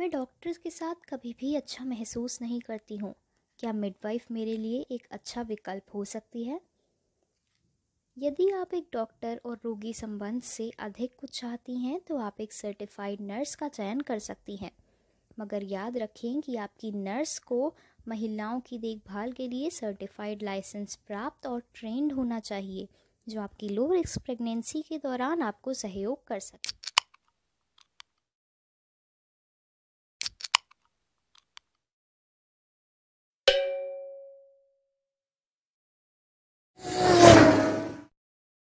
मैं डॉक्टर्स के साथ कभी भी अच्छा महसूस नहीं करती हूँ क्या मिडवाइफ मेरे लिए एक अच्छा विकल्प हो सकती है यदि आप एक डॉक्टर और रोगी संबंध से अधिक कुछ चाहती हैं तो आप एक सर्टिफाइड नर्स का चयन कर सकती हैं मगर याद रखें कि आपकी नर्स को महिलाओं की देखभाल के लिए सर्टिफाइड लाइसेंस प्राप्त और ट्रेंड होना चाहिए जो आपकी लो रिस्क प्रेगनेंसी के दौरान आपको सहयोग कर सके